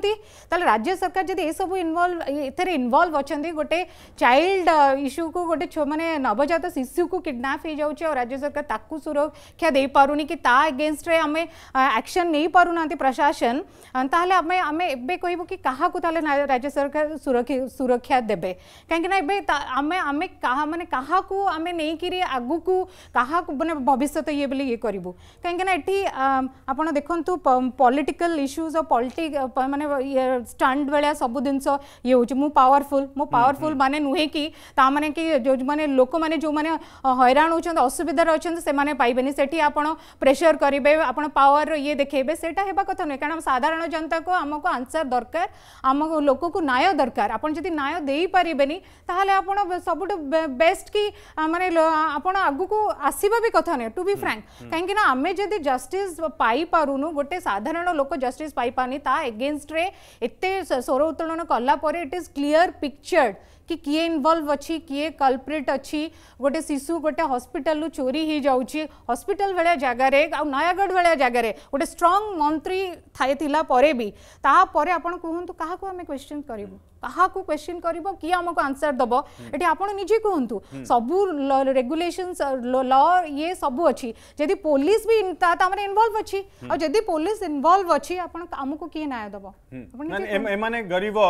राज्य सरकार जब यह सब इनवल्व एथेर इनवल्व अच्छा गोटे चाइल्ड इश्यू को गोटे मानते नवजात शिशु को किडनाप हो जाए और राज्य सरकार ताकू सुरक्षा दे पार नहीं कि एगेन्स्ट में आम एक्शन नहीं पार ना प्रशासन तेल आम एवं कहू कि राज्य सरकार सुरक्षा देवे कहीं आम आम मानने क्या आम नहीं ଆଗକୁ କାହାକୁ ମାନେ ଭବିଷ୍ୟତ ଇଏ ବୋଲି ଇଏ କରିବୁ କାହିଁକିନା ଏଠି ଆପଣ ଦେଖନ୍ତୁ ପଲିଟିକାଲ ଇସ୍ୟୁଜ୍ ଆଉ ପଲିଟି ମାନେ ଷ୍ଟାଣ୍ଡ ଭଳିଆ ସବୁ ଜିନିଷ ଇଏ ହେଉଛି ମୁଁ ପାୱାରଫୁଲ୍ ମୁଁ ପାୱାରଫୁଲ୍ ମାନେ ନୁହେଁ କି ତାମାନେ କି ଯେଉଁମାନେ ଲୋକମାନେ ଯେଉଁମାନେ ହଇରାଣ ହେଉଛନ୍ତି ଅସୁବିଧାରେ ଅଛନ୍ତି ସେମାନେ ପାଇବେନି ସେଠି ଆପଣ ପ୍ରେସର କରିବେ ଆପଣ ପାୱାର ଇଏ ଦେଖେଇବେ ସେଇଟା ହେବା କଥା ନୁହେଁ କାରଣ ସାଧାରଣ ଜନତାକୁ ଆମକୁ ଆନ୍ସର ଦରକାର ଆମ ଲୋକକୁ ନ୍ୟାୟ ଦରକାର ଆପଣ ଯଦି ନ୍ୟାୟ ଦେଇପାରିବେନି ତାହେଲେ ଆପଣ ସବୁଠୁ ବେଷ୍ଟ କି ମାନେ ଆପଣ ଆଗକୁ ଆସିବା ବି କଥା ନୁହେଁ ଟୁ ବି ଫ୍ରାଙ୍କ କାହିଁକି ନା ଆମେ ଯଦି ଜଷ୍ଟିସ୍ ପାଇପାରୁନୁ ଗୋଟେ ସାଧାରଣ ଲୋକ ଜଷ୍ଟିସ୍ ପାଇପାରୁନି ତା ଏଗେନଷ୍ଟରେ ଏତେ ସ୍ୱର ଉତ୍ତୋଳନ କଲା ପରେ ଇଟ୍ ଇଜ୍ କ୍ଲିଅର ପିକ୍ଚର୍ଡ଼ କି କିଏ ଇନଭଲ୍ଭ ଅଛି କିଏ କଲ୍ପ୍ରିଟ୍ ଅଛି ଗୋଟେ ଶିଶୁ ଗୋଟେ ହସ୍ପିଟାଲରୁ ଚୋରି ହେଇଯାଉଛି ହସ୍ପିଟାଲ ଭଳିଆ ଜାଗାରେ ଆଉ ନୟାଗଡ଼ ଭଳିଆ ଜାଗାରେ ଗୋଟେ ଷ୍ଟ୍ରଙ୍ଗ ମନ୍ତ୍ରୀ ଥିଲା ପରେ ବି ତାପରେ ଆପଣ କୁହନ୍ତୁ କାହାକୁ ଆମେ କ୍ୱେଶ୍ଚନ୍ କରିବୁ କାହାକୁ କ୍ୱେଶ୍ଚିନ୍ କରିବ କିଏ ଆମକୁ ଆନ୍ସର ଦେବ ଏଠି ଆପଣ ନିଜେ କୁହନ୍ତୁ ସବୁ ରେଗୁଲେସନ୍ସ ଲ ଇଏ ସବୁ ଅଛି ଯଦି ପୋଲିସ ବି ତା ତାମରେ ଇନଭଲ୍ଭ ଅଛି ଆଉ ଯଦି ପୋଲିସ ଇନଭଲ୍ଭ ଅଛି ଆପଣ ଆମକୁ କିଏ ନ୍ୟାୟ ଦେବ ଏମାନେ ଗରିବ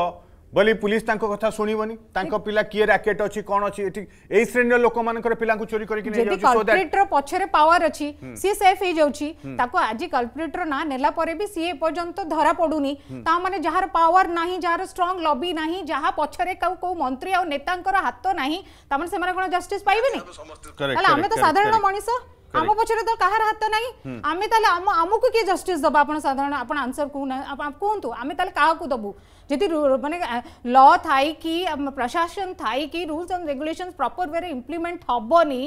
বলি পুলিশ তাঙ্ক কথা শুনিবনি তাঙ্ক পিলা কি র্যাকেট অছি কোন অছি এটি এই শ্রেণীর লোকমানকৰ পিলাଙ୍କୁ চুরি কৰি কিনে যাওছি সো দ্যাট কলপ্রেটর পছরে পাওয়ার অছি সি সেফ হই যাউছি তাকো আজি কলপ্রেটর না নেলা পরে বি সি এ পৰ্যন্ত ধৰা পড়ুনি তা মানে যাহাৰ পাওয়ার নাহি যাহাৰ স্ট্রং লবি নাহি যাহা পছরে কাউ কো মন্ত্ৰী আৰু নেতাঙ্কৰ হাত নাহি তা মানে সেমানে কোন জাস্টিস পাইবেনি তাহলে আমি তো সাধাৰণ মনিষ आम पचर तो कहार हाथ ना आम आमको किए जस्टिस दबा आप साधारण आप आंसर कहना कहतु आम क्या दबू जदि मानने लॉ थाई कि प्रशासन थाई कि rules and regulation proper way implement हेनी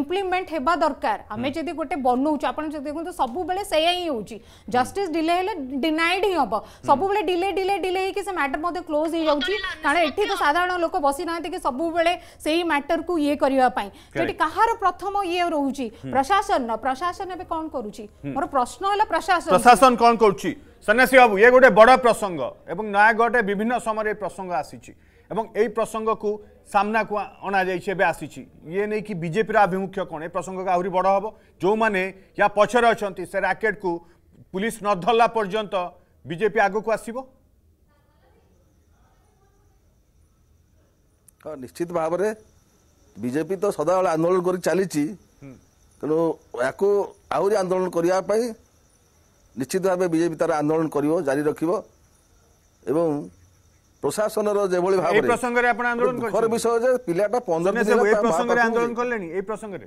इम्प्लीमेंट होगा दरकार आम जब गोटे बनाऊ आप देखते सब बेले से ही हो जस्टिस डिले डिनाइड ही हम सब बेले डिले डिले डिले से मैटर मत क्लोज हो जाऊँगी कारण ये तो साधारण लोक बसी ना कि सब बेले से मैटर को ये करने कहार प्रथम ये रोचे प्रशासन প্রশাসন প্রশাসন এবে কোন করুচি মোর প্রশ্ন হলো প্রশাসন প্রশাসন কোন করুচি সন্ন্যাসী বাবু এ গোটে বড় প্রসঙ্গ এবং নয়াগড়ে বিভিন্ন সময় এই প্রসঙ্গ আসিছি এবং এই প্রসঙ্গকু সামনাকু অণাযাইছে এবে আসিছি ইয়ে নেই কি বিজেপির আভিমুখ্য কোণ এই প্রসঙ্গকে আহরি বড় হব যে যা পছরে অনেক সে রাকেটকু পুলিশ ন ধরলা পর্যন্ত বিজেপি আগুক আসব নিশ্চিত ভাবে বিজেপি তো সদাবেলা আন্দোলন করে চালিছি ତେଣୁ ଏହାକୁ ଆହୁରି ଆନ୍ଦୋଳନ କରିବା ପାଇଁ ନିଶ୍ଚିତ ଭାବେ ବିଜେପି ତାର ଆନ୍ଦୋଳନ କରିବ ଜାରି ରଖିବ ଏବଂ ପ୍ରଶାସନର ଯେଭଳି ଭାବରେ ପ୍ରସଙ୍ଗରେ ଆପଣ ଆନ୍ଦୋଳନ କରିବେ ବିଷୟ ଯେ ପିଲାଟା ପନ୍ଦର ଦିନ ପ୍ରସଙ୍ଗରେ ଆନ୍ଦୋଳନ କଲେଣି ଏଇ ପ୍ରସଙ୍ଗରେ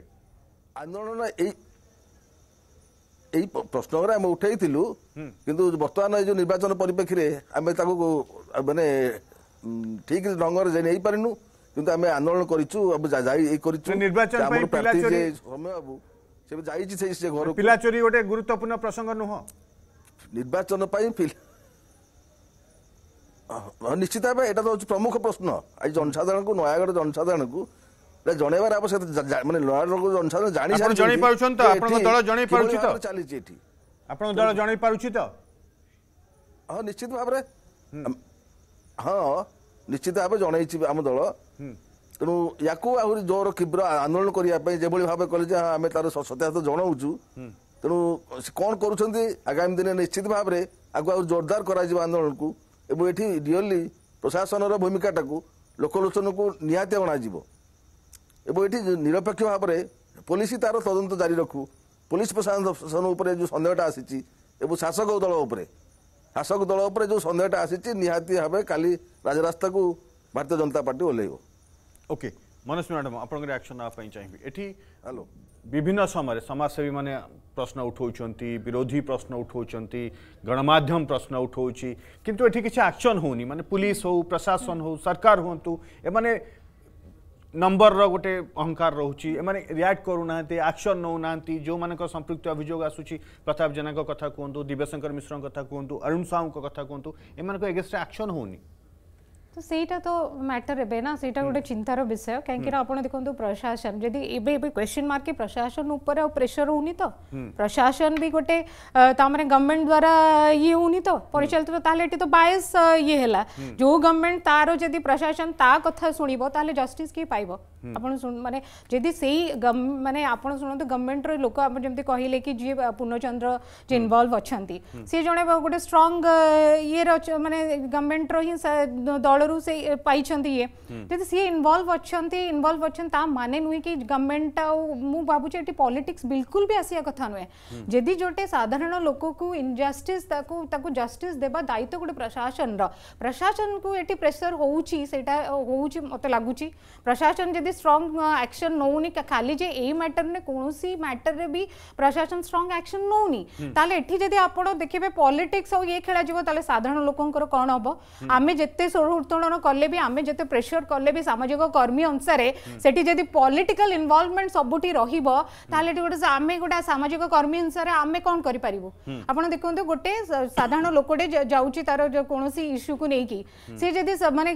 ଆନ୍ଦୋଳନ ଏଇ ଏଇ ପ୍ରଶ୍ନରେ ଆମେ ଉଠେଇଥିଲୁ କିନ୍ତୁ ବର୍ତ୍ତମାନ ଏଇ ଯେଉଁ ନିର୍ବାଚନ ପରିପ୍ରେକ୍ଷୀରେ ଆମେ ତାକୁ ମାନେ ଠିକ ଢଙ୍ଗରେ ନେଇପାରିନୁ କିନ୍ତୁ ଆମେ ଆନ୍ଦୋଳନ କରିଛୁ ଆମେ ଯାଇ ଏଇ କରିଛୁ ନିର୍ବାଚନ ପାଇଁ ପ୍ରାର୍ଥୀ ଯେ ସମୟ ବାବୁ ସେ ଯାଇଛି ସେଇ ସେ ଘର ପିଲା ଚୋରି ଗୋଟେ ଗୁରୁତ୍ୱପୂର୍ଣ୍ଣ ପ୍ରସଙ୍ଗ ନୁହଁ ନିର୍ବାଚନ ପାଇଁ ନିଶ୍ଚିତ ଭାବେ ଏଇଟା ତ ହେଉଛି ପ୍ରମୁଖ ପ୍ରଶ୍ନ ଆଜି ଜନସାଧାରଣଙ୍କୁ ନୟାଗଡ଼ ଜନସାଧାରଣଙ୍କୁ ଜଣେଇବାର ଆବଶ୍ୟକ ମାନେ ନୟାଗଡ଼କୁ ଜନସାଧାରଣ ଜାଣି ଜଣେଇ ପାରୁଛନ୍ତି ଆପଣଙ୍କ ଦଳ ଜଣେଇ ପାରୁଛି ତ ଚାଲିଛି ଏଠି ଆପଣଙ୍କ ଦଳ ଜଣେଇ ପାରୁଛି ତ ହଁ ନିଶ୍ଚିତ ଭାବରେ ହଁ ନିଶ୍ଚିତ ଭାବେ ଜଣେଇଛି ଆମ ଦଳ ତେଣୁ ୟାକୁ ଆହୁରି ଜୋର କ୍ଷୀବ୍ର ଆନ୍ଦୋଳନ କରିବା ପାଇଁ ଯେଭଳି ଭାବେ କଲେ ଯେ ଆମେ ତାର ସତ୍ୟାସ ଜଣାଉଛୁ ତେଣୁ ସେ କ'ଣ କରୁଛନ୍ତି ଆଗାମୀ ଦିନରେ ନିଶ୍ଚିତ ଭାବରେ ଆଗକୁ ଆହୁରି ଜୋରଦାର କରାଯିବ ଆନ୍ଦୋଳନକୁ ଏବଂ ଏଠି ରିଅଲି ପ୍ରଶାସନର ଭୂମିକାଟାକୁ ଲୋକଲୋଚନକୁ ନିହାତି ଅଣାଯିବ ଏବଂ ଏଠି ନିରପେକ୍ଷ ଭାବରେ ପୋଲିସ ତାର ତଦନ୍ତ ଜାରି ରଖୁ ପୋଲିସ ପ୍ରଶାସନ ଉପରେ ଯେଉଁ ସନ୍ଦେହଟା ଆସିଛି ଏବଂ ଶାସକ ଦଳ ଉପରେ ଶାସକ ଦଳ ଉପରେ ଯେଉଁ ସନ୍ଦେହଟା ଆସିଛି ନିହାତି ଭାବେ କାଲି ରାଜରାସ୍ତାକୁ ଭାରତୀୟ ଜନତା ପାର୍ଟି ଓହ୍ଲାଇବ ओके मनस्वी मैडम आप रियाक्शन नापी चाहिए ये हेलो विभिन्न समय समाजसेवी मैंने प्रश्न उठाऊँ विरोधी प्रश्न उठाऊँ गणमाम प्रश्न उठाऊँ कि आक्शन हो मैंने पुलिस हो प्रशासन हो सरकार हूँ एम नंबर रोटे अहंकार रोचे एम रियाक्ट करूना आक्शन नौना जो मान संपुक्त अभियोग आसूँ प्रताप जेना कथ कहतु दिव्यशंकर मिश्र कथ कहतु अरुण साहू कथ कहतु एम एगेस्ट आक्शन होनी তো সেইটা তো ম্যাটর এবে না সেইটা গোটে চিন্তার বিষয় কাইকি না আপনার দেখুন প্রশাসন যদি এবে এবে কোশ্চিন মার্ক কি প্রশাসন উপরে আউ প্রেসার হোনি তো প্রশাসন বি গোটে তামারে গভর্নমেন্ট দ্বারা ইয়ে হোনি তো পরিচালিত তাহলে এটি তো বায়াস ইয়ে হেলা যে গভর্নমেন্ট তার যদি প্রশাসন তা কথা শুণিব তাহলে জস্টিস কি পাইব ଆପଣ ମାନେ ଯଦି ସେଇ ମାନେ ଆପଣ ଶୁଣନ୍ତୁ ଗଭର୍ଣ୍ଣମେଣ୍ଟର ଲୋକ ଆପଣ ଯେମିତି କହିଲେ କି ଯିଏ ପୂର୍ଣ୍ଣଚନ୍ଦ୍ର ଯିଏ ଇନଭଲ୍ଭ ଅଛନ୍ତି ସିଏ ଜଣେ ଗୋଟେ ଷ୍ଟ୍ରଙ୍ଗ ଇଏର ମାନେ ଗଭର୍ଣ୍ଣମେଣ୍ଟର ହିଁ ଦଳରୁ ರು ପାଇଛନ୍ତି ଇଏ ଯଦି ସିଏ ଇନଭଲ୍ଭ ଅଛନ୍ତି ଇନଭଲ୍ଭ ଅଛନ୍ତି ତା ମାନେ ନୁହେଁ କି ଗଭର୍ଣ୍ଣମେଣ୍ଟ ଆଉ ମୁଁ ଭାବୁଛି ଏଠି ପଲିଟିକ୍ସ ବିଲକୁଲ ବି ଆସିବା କଥା ନୁହେଁ ଯଦି ଗୋଟେ ସାଧାରଣ ଲୋକକୁ ଇନଜଷ୍ଟିସ୍ ତାକୁ ତାକୁ ଜଷ୍ଟିସ୍ ଦେବା ଦାୟିତ୍ୱ ଗୋଟେ ପ୍ରଶାସନର ପ୍ରଶାସନକୁ ଏଠି ପ୍ରେସର ହେଉଛି ସେଇଟା ହେଉଛି ମୋତେ ଲାଗୁଛି ପ୍ରଶାସନ ଯଦି ଷ୍ଟ୍ରଙ୍ଗ ଆକ୍ସନ ନେଉନି ଖାଲି ଯେ ଏଇ ମ୍ୟାଟରରେ କୌଣସି ମ୍ୟାଟରରେ ବି ପ୍ରଶାସନ ଷ୍ଟ୍ରଙ୍ଗ ଆକ୍ସନ ନେଉନି ତାହେଲେ ଏଠି ଯଦି ଆପଣ ଦେଖିବେ ପଲିଟିକ୍ସ ଆଉ ଇଏ ଖେଳାଯିବ ତାହେଲେ ସାଧାରଣ ଲୋକଙ୍କର କ'ଣ ହେବ ଆମେ ଯେତେ ଷୋହଳ ଶୋଷଣ କଲେ ବି ଆମେ ଯେତେ ପ୍ରେସର କଲେ ବି ସାମାଜିକ କର୍ମୀ ଅନୁସାରେ ସେଠି ଯଦି ପଲିଟିକାଲ ଇନଭଲ୍ଭମେଣ୍ଟ ସବୁଠି ରହିବ ତାହେଲେ ଏଠି ଗୋଟେ ଆମେ ଗୋଟେ ସାମାଜିକ କର୍ମୀ ଅନୁସାରେ ଆମେ କ'ଣ କରିପାରିବୁ ଆପଣ ଦେଖନ୍ତୁ ଗୋଟେ ସାଧାରଣ ଲୋକଟେ ଯାଉଛି ତାର କୌଣସି ଇସ୍ୟୁକୁ ନେଇକି ସେ ଯଦି ମାନେ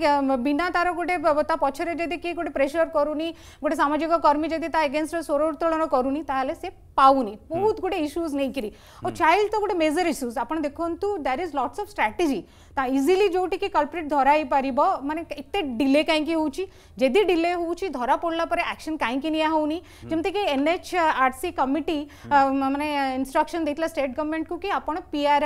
ବିନା ତାର ଗୋଟେ ତା ପଛରେ ଯଦି କିଏ ଗୋଟେ ପ୍ରେସର କରୁନି ଗୋଟେ ସାମାଜିକ କର୍ମୀ ଯଦି ତା ଏଗେନଷ୍ଟରେ ସ୍ୱର ଉତ୍ତୋଳନ କରୁନି ତାହେଲେ ସେ ପାଉନି ବହୁତ ଗୋଟେ ଇସ୍ୟୁଜ୍ ନେଇକିରି ଆଉ ଚାଇଲ୍ଡ ତ ଗୋଟେ ମେଜର ଇସ୍ୟୁଜ୍ ଆପଣ ଦେଖନ୍ତୁ that is lots of strategy ତା ଇଜିଲି ଯେଉଁଠିକି କଲ୍ପ୍ରେଟ୍ ଧରାଇ ପାରିବ બો મને ઇતતે ડિલે કાઈ કે હો ઉચી જેદી ડિલે હો ઉચી ધરા પોલા પર એક્શન કાઈ કે નિયા હો ની જેમ કે NHRC કમિટી મને ઇન્સ્ટ્રક્શન દેતલા સ્ટેટ ગવર્નમેન્ટ કો કે આપણો PRI ય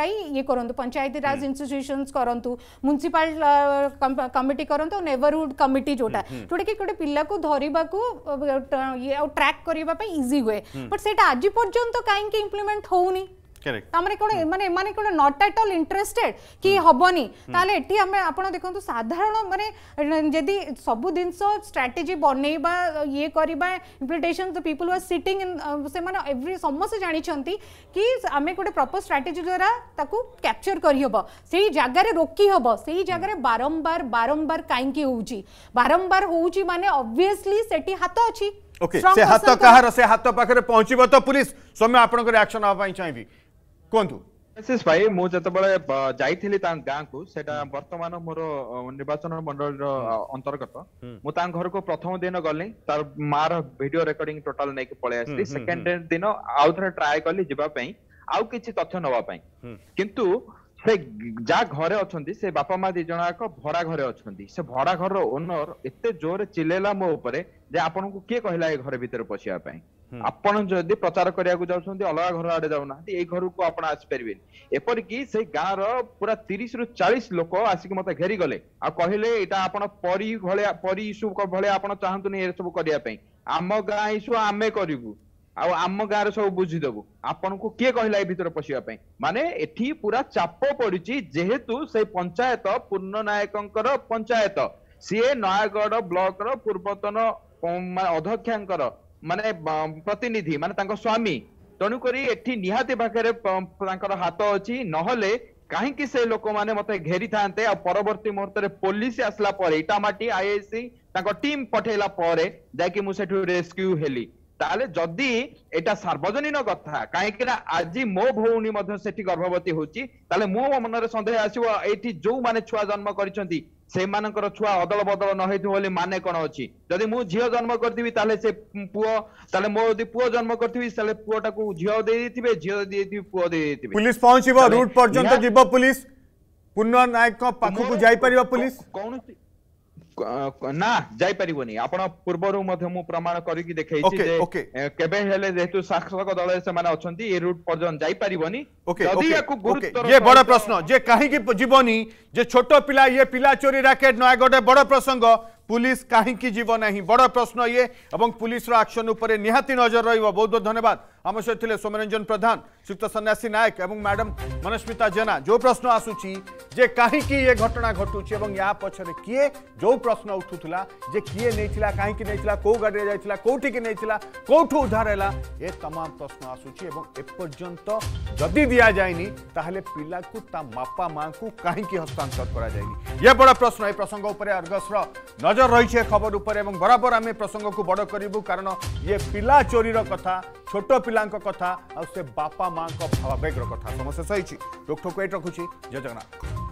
કરનતો પંચાયતી રાજ ઇન્સ્ટિટ્યુશન્સ કરનતો મ્યુનિસિપલ કમિટી કરનતો નેવરહૂડ કમિટી જોટા ટડે કે કોડે પిల్లా કો ધરીવા કો ય ટ્રેક કરીવા પે ઈઝી વે બટ સે તા આજ હજુ પર્જંત કાઈ કે ઇમ્પ્લીમેન્ટ હો ની ତାମାନେ କଣ ମାନେ ଏମାନେ କଣ ନଟ୍ ଆଟ୍ ଅଲ୍ ଇଣ୍ଟରେଷ୍ଟେଡ୍ କି ହବନି ତାହେଲେ ଏଠି ଆମେ ଆପଣ ଦେଖନ୍ତୁ ସାଧାରଣ ମାନେ ଯଦି ସବୁ ଜିନିଷ ଷ୍ଟ୍ରାଟେଜି ବନେଇବା ଇଏ କରିବା implementation the people are sitting ସେମାନେ ଏଭ୍ରି ସମସ୍ତେ ଜାଣିଛନ୍ତି କି ଆମେ ଗୋଟେ ପ୍ରପର୍ ଷ୍ଟ୍ରାଟେଜି ଦ୍ୱାରା ତାକୁ କ୍ୟାପଚର୍ କରିହେବ ସେଇ ଜାଗାରେ ରୋକି ହେବ ସେଇ ଜାଗାରେ ବାରମ୍ବାର ବାରମ୍ବାର କାହିଁକି ହେଉଛି ବାରମ୍ବାର ହେଉଛି ମାନେ ଅବଭିୟସଲି ସେଠି ହାତ ଅଛି ଓକେ ସେ ହାତ କାହାର ସେ ହାତ ପାଖରେ ପହଞ୍ଚିବ ତ ପୁଲିସ ସୌମ୍ୟ ଆପଣଙ୍କ ରିଆକ୍ସନ୍ ହେବା ପାଇଁ ଚାହିଁବି କୁହନ୍ତୁ ଆଶିଷ ଭାଇ ମୁଁ ଯେତେବେଳେ ଯାଇଥିଲି ତାଙ୍କ ଗାଁକୁ ସେଟା ବର୍ତ୍ତମାନ ମୋର ନିର୍ବାଚନ ମଣ୍ଡଳୀର ଅନ୍ତର୍ଗତ ମୁଁ ତାଙ୍କ ଘରକୁ ପ୍ରଥମ ଦିନ ଗଲି ତାର ମାର ଭିଡିଓ ରେକର୍ଡିଂ ଟୋଟାଲ ନେଇକି ପଳେଇ ଆସିଲି ସେକେଣ୍ଡ ଦିନ ଆଉ ଥରେ ଟ୍ରାଏ କଲି ଯିବା ପାଇଁ ଆଉ କିଛି ତଥ୍ୟ ନବା ପାଇଁ କିନ୍ତୁ ସେ ଯାହା ଘରେ ଅଛନ୍ତି ସେ ବାପା ମା ଦି ଜଣ ଯାକ ଭଡା ଘରେ ଅଛନ୍ତି ସେ ଭଡା ଘରର ଓନର ଏତେ ଜୋରରେ ଚିଲେଇଲା ମୋ ଉପରେ ଯେ ଆପଣଙ୍କୁ କିଏ କହିଲା ଏ ଘର ଭିତରେ ପଶିବା ପାଇଁ ଆପଣ ଯଦି ପ୍ରଚାର କରିବାକୁ ଯାଉଛନ୍ତି ଅଲଗା ଘର ଆଡେ ଯାଉନାହାନ୍ତି ଏଇ ଘରକୁ ଆପଣ ଆସିପାରିବେନି ଏପରିକି ସେ ଗାଁର ପୁରା ତିରିଶରୁ ଚାଳିଶ ଲୋକ ଆସିକି ମତେ ଘେରିଗଲେ ଆଉ କହିଲେ ଏଇଟା ଆପଣ ପରି ଭଳିଆ ପରି ଇସୁ ଭଳିଆ ଆପଣ ଚାହାନ୍ତୁନି ଏସବୁ କରିବା ପାଇଁ ଆମ ଗାଁ ଇସୁ ଆମେ କରିବୁ ଆଉ ଆମ ଗାଁରେ ସବୁ ବୁଝିଦେବୁ ଆପଣଙ୍କୁ କିଏ କହିଲା ଏ ଭିତରେ ପଶିବା ପାଇଁ ମାନେ ଏଠି ପୁରା ଚାପ ପଡିଛି ଯେହେତୁ ସେ ପଞ୍ଚାୟତ ପୂର୍ଣ୍ଣ ନାୟକଙ୍କର ପଞ୍ଚାୟତ ସିଏ ନୟାଗଡ ବ୍ଲକର ପୂର୍ବତନ ଅଧ୍ୟକ୍ଷାଙ୍କର ମାନେ ପ୍ରତିନିଧି ମାନେ ତାଙ୍କ ସ୍ୱାମୀ ତେଣୁକରି ଏଠି ନିହାତି ପାଖରେ ତାଙ୍କର ହାତ ଅଛି ନହେଲେ କାହିଁକି ସେ ଲୋକମାନେ ମତେ ଘେରିଥାନ୍ତେ ଆଉ ପରବର୍ତ୍ତୀ ମୁହୂର୍ତ୍ତରେ ପୋଲିସ ଆସିଲା ପରେ ଇଟାମାଟି ଆଇଆଇସି ତାଙ୍କ ଟିମ୍ ପଠେଇଲା ପରେ ଯାଇକି ମୁଁ ସେଠୁ ରେସ୍କ୍ୟୁ ହେଲି ତାହେଲେ ଯଦି ଏଇଟା ସାର୍ବଜନୀନ କଥା କାହିଁକି ନା ଆଜି ମୋ ଭଉଣୀ ମଧ୍ୟ ସେଠି ଗର୍ଭବତୀ ହଉଛି ତାହେଲେ ମୋ ମନରେ ସନ୍ଦେହ ଆସିବ ଏଇଠି ଯୋଉମାନେ ଛୁଆ ଜନ୍ମ କରିଛନ୍ତି ସେମାନଙ୍କର ଛୁଆ ଅଦଳ ବଦଳ ନ ହେଇଥିବ ବୋଲି ମାନେ କ'ଣ ଅଛି ଯଦି ମୁଁ ଝିଅ ଜନ୍ମ କରିଥିବି ତାହେଲେ ସେ ପୁଅ ତାହେଲେ ମୋ ଯଦି ପୁଅ ଜନ୍ମ କରିଥିବି ତାହେଲେ ପୁଅଟାକୁ ଝିଅ ଦେଇଦେଇଥିବେ ଝିଅ ଦେଇଥିବେ ପୁଅ ଦେଇଦେଇଥିବେ ପୁଲିସ ପହଞ୍ଚିବ ରୁଟ୍ ପର୍ଯ୍ୟନ୍ତ ଯିବ ପୁଲିସ ପୂର୍ଣ୍ଣ ନାୟକଙ୍କ ପାଖକୁ ଯାଇପାରିବ ପୁଲିସ କୌଣସି ନା ଯାଇପାରିବନି ଆପଣ ପୂର୍ବରୁ ମଧ୍ୟ ମୁଁ ପ୍ରମାଣ କରିକି ଦେଖେଇଛି ଯେ କେବେ ହେଲେ ଯେହେତୁ ଶାସକ ଦଳରେ ସେମାନେ ଅଛନ୍ତି ଏ ରୁଟ୍ ପର୍ଯ୍ୟନ୍ତ ଯାଇପାରିବନି ଯଦି ୟାକୁ ଗୁରୁତ୍ୱ ଇଏ ବଡ଼ ପ୍ରଶ୍ନ ଯେ କାହିଁକି ଯିବନି ଯେ ଛୋଟ ପିଲା ଇଏ ପିଲା ଚୋରି ରାକେଟ ନୟାଗଡ଼ରେ ବଡ଼ ପ୍ରସଙ୍ଗ পুলিশ কাহিকি জীব না বড় প্রশ্ন ইয়ে এবং পুলিশর আকশন উপরে নিহতি নজর রহব বহুত বহুত ধন্যবাদ आम सहित सोमरंजन सौम्यरंजन प्रधान श्रीक्त सन्यासी नायक और मैडम मनस्मिता जेना जो प्रश्न आसूची कहीं ये घटना घटू या पचर किए जो प्रश्न उठुला जे किए नहीं कहीं कौ गाड़ी जाता कौटी की नहीं कौटू उधार है ये तमाम प्रश्न आसूची एपर्यंत जदि दि जाए पिला को बापा माँ को कहीं हस्तांतर कर बड़ा प्रश्न ये प्रसंग उपर अर्गसर नजर रही है खबर उपर बराबर आम प्रसंग को बड़ करूँ कारण ये पिला चोरीर कथा छोट पा कथा आ से बापा माँ भावावेगर कथा समस्त सही रोकठोक एट रखुची जय जगन्नाथ